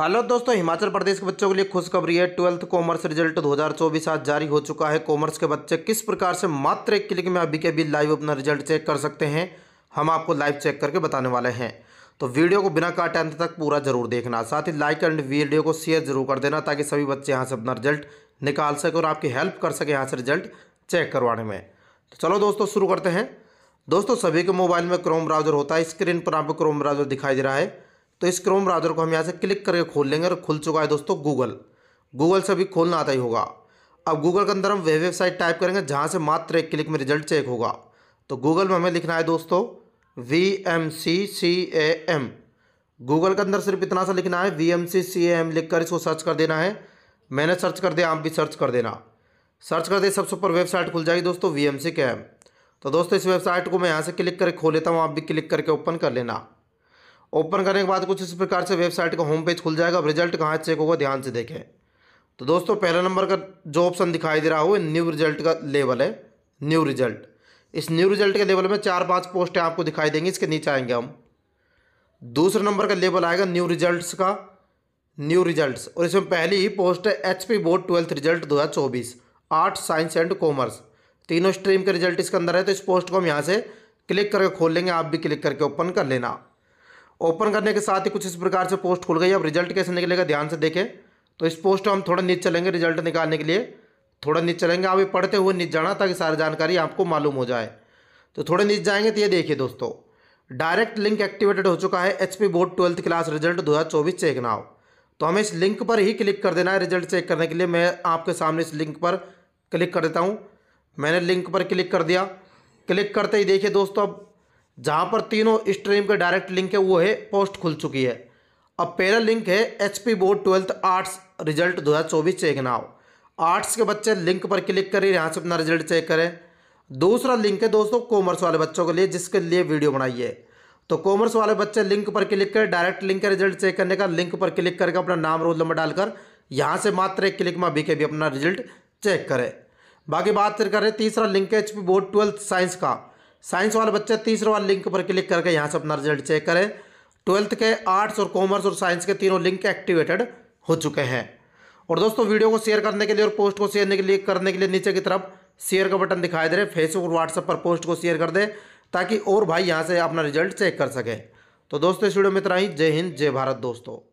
hello दोस्तों हिमाचल प्रदेश के बच्चों के लिए खुशखबरी है ट्वेल्थ कॉमर्स रिजल्ट 2024 आज जारी हो चुका है कॉमर्स के बच्चे किस प्रकार से मात्र एक क्लिक में अभी के अभी लाइव अपना रिजल्ट चेक कर सकते हैं हम आपको लाइव चेक करके बताने वाले हैं तो वीडियो को बिना काटे अंत तक पूरा जरूर देखना साथ ही लाइक एंड वीडियो को शेयर जरूर कर देना ताकि सभी बच्चे यहाँ से अपना रिजल्ट निकाल सके और आपकी हेल्प कर सके यहाँ से रिजल्ट चेक करवाने में तो चलो दोस्तों शुरू करते हैं दोस्तों सभी के मोबाइल में क्रोम ब्राउजर होता है स्क्रीन पर आपको क्रोम ब्राउजर दिखाई दे रहा है तो इस क्रोम ब्राउज़र को हम यहाँ से क्लिक करके खोल लेंगे और खुल चुका है दोस्तों गूगल गूगल से भी खोलना आता ही होगा अब गूगल के अंदर हम वे वेबसाइट टाइप करेंगे जहाँ से मात्र एक क्लिक में रिजल्ट चेक होगा तो गूगल में हमें लिखना है दोस्तों V M C C A M Google के अंदर सिर्फ इतना सा लिखना है V M C C A M लिख कर इसको सर्च कर देना है मैंने सर्च कर दिया आप भी सर्च कर देना सर्च कर दे सबसे ऊपर वेबसाइट खुल जाएगी दोस्तों वी एम सी के एम तो दोस्तों इस वेबसाइट को मैं यहाँ से क्लिक करके खोल लेता हूँ आप भी क्लिक करके ओपन कर लेना ओपन करने के बाद कुछ इस प्रकार से वेबसाइट का होम पेज खुल जाएगा अब रिजल्ट कहाँ चेक होगा ध्यान से देखें तो दोस्तों पहला नंबर का जो ऑप्शन दिखाई दे रहा हो न्यू रिजल्ट का लेवल है न्यू रिजल्ट इस न्यू रिजल्ट के लेवल में चार पांच पोस्टें आपको दिखाई देंगी इसके नीचे आएंगे हम दूसरे नंबर का लेवल आएगा न्यू रिजल्ट्स का न्यू रिजल्ट्स और इसमें पहली ही पोस्ट है H P board twelfth result दो हज़ार चौबीस आर्ट्स साइंस एंड कॉमर्स तीनों स्ट्रीम के रिजल्ट इसके अंदर है तो इस पोस्ट को हम यहाँ से क्लिक करके खोल लेंगे आप भी क्लिक करके ओपन कर लेना ओपन करने के साथ ही कुछ इस प्रकार से पोस्ट खुल गई अब रिजल्ट कैसे निकलेगा ध्यान से देखें तो इस पोस्ट को हम थोड़ा नीचे चलेंगे रिजल्ट निकालने के लिए थोड़ा नीचे चलेंगे आप ये पढ़ते हुए नीचे जाना ताकि सारी जानकारी आपको मालूम हो जाए तो थोड़े नीचे जाएंगे तो ये देखिए दोस्तों डायरेक्ट लिंक एक्टिवेटेड हो चुका है H P board twelfth class result दो हज़ार चौबीस चेक नाव तो हमें इस लिंक पर ही क्लिक कर देना है रिजल्ट चेक करने के लिए मैं आपके सामने इस लिंक पर क्लिक कर देता हूँ मैंने लिंक पर क्लिक कर दिया क्लिक करते ही देखिए दोस्तों अब जहाँ पर तीनों स्ट्रीम के डायरेक्ट लिंक है वो है पोस्ट खुल चुकी है अब पहला लिंक है H P board twelfth arts result दो हज़ार चौबीस चेक नाव आर्ट्स के बच्चे लिंक पर क्लिक करें यहाँ से अपना रिजल्ट चेक करें दूसरा लिंक है दोस्तों कॉमर्स वाले बच्चों के लिए जिसके लिए वीडियो बनाइए तो कॉमर्स वाले बच्चे लिंक पर क्लिक करें डायरेक्ट लिंक का रिजल्ट चेक करने का लिंक पर क्लिक करके अपना नाम रोल नंबर डालकर यहाँ से मात्र एक क्लिक में अभी के भी अपना रिजल्ट चेक करें बाकी बात करें तीसरा लिंक है एच बोर्ड ट्वेल्थ साइंस का साइंस वाले बच्चे तीसरे वाले लिंक पर क्लिक करके यहाँ से अपना रिजल्ट चेक करें ट्वेल्थ के आर्ट्स और कॉमर्स और साइंस के तीनों लिंक एक्टिवेटेड हो चुके हैं और दोस्तों वीडियो को शेयर करने के लिए और पोस्ट को शेयर के लिए करने के लिए नीचे की तरफ शेयर का बटन दिखाई दे रहे फेसबुक और व्हाट्सएप पर पोस्ट को शेयर कर दे ताकि और भाई यहाँ से अपना रिजल्ट चेक कर सकें तो दोस्तों इस वीडियो में इतना ही जय हिंद जय भारत दोस्तों